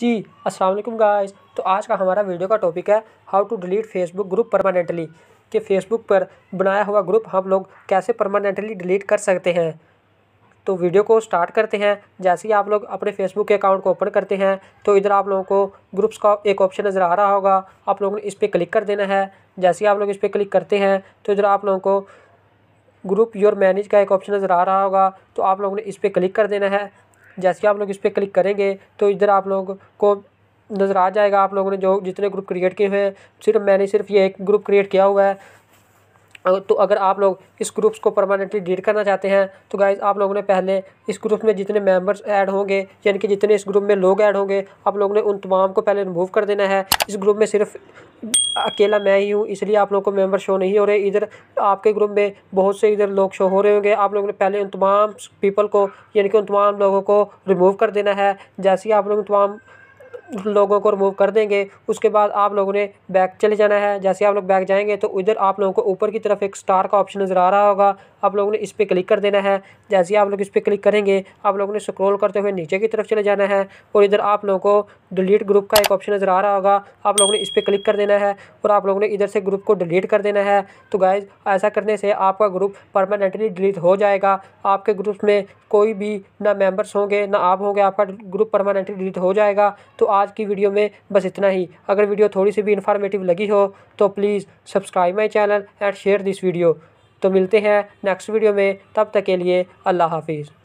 जी अस्सलाम वालेकुम गाइस तो आज का हमारा वीडियो का टॉपिक है how to delete Facebook group permanently कि फेसबुक पर बनाया हुआ ग्रुप हम लोग कैसे परमानेंटली डिलीट कर सकते हैं तो वीडियो को स्टार्ट करते हैं जैसे ही आप लोग अपने फेसबुक के अकाउंट को ओपन करते हैं तो इधर आप लोगों को ग्रुप्स का एक ऑप्शन नज़र आ रहा होगा आप लोगों ने इस पर क्लिक कर देना है जैसे ही आप लोग इस पर क्लिक करते हैं तो इधर आप लोगों को ग्रुप योर मैनेज का एक ऑप्शन नज़र आ रहा होगा तो आप लोगों ने इस पर क्लिक कर देना है जैसे आप लोग इस पर क्लिक करेंगे तो इधर आप लोग को नज़र आ जाएगा आप लोगों ने जो जितने ग्रुप क्रिएट किए हुए हैं सिर्फ मैंने सिर्फ ये एक ग्रुप क्रिएट किया हुआ है तो अगर आप लोग इस ग्रुप्स को परमानेंटली डिलीट करना चाहते हैं तो गाइज आप लोगों ने पहले इस ग्रुप में जितने मेंबर्स ऐड होंगे यानी कि जितने इस ग्रुप में लोग ऐड होंगे आप लोगों ने उन तमाम को पहले रिमूव कर देना है इस ग्रुप में सिर्फ अकेला मैं ही हूँ इसलिए आप लोगों को मेंबर शो नहीं हो रहे इधर आपके ग्रुप में बहुत से इधर लोग शो हो रहे होंगे आप लोगों ने पहले उन तमाम पीपल को यानी कि उन तमाम लोगों को रिमूव कर देना है जैसे ही आप लोग तमाम लोगों को रिमूव कर देंगे उसके बाद आप लोगों ने बैक चले जाना है जैसे आप लोग बैक जाएंगे तो इधर आप लोगों को ऊपर की तरफ एक स्टार का ऑप्शन नज़र आ रहा होगा आप लोगों ने इस पर क्लिक कर देना है जैसे ही आप लोग इस पर क्लिक करेंगे आप लोगों ने स्क्रॉल करते हुए नीचे की तरफ चले जाना है और इधर आप लोगों को डिलीट ग्रुप का एक ऑप्शन नज़र आ रहा होगा आप लोगों ने इस पर क्लिक कर देना है और आप लोगों ने इधर से ग्रुप को डिलीट कर देना है तो गाइज ऐसा करने से आपका ग्रुप परमानेंटली डिलीट हो जाएगा आपके ग्रुप में कोई भी ना मेंबर्स होंगे ना आप होंगे आपका ग्रुप परमानेंटली डिलीट हो जाएगा तो आज की वीडियो में बस इतना ही अगर वीडियो थोड़ी सी भी इन्फॉर्मेटिव लगी हो तो please subscribe my channel and share this video तो मिलते हैं नेक्स्ट वीडियो में तब तक के लिए अल्लाह हाफिज़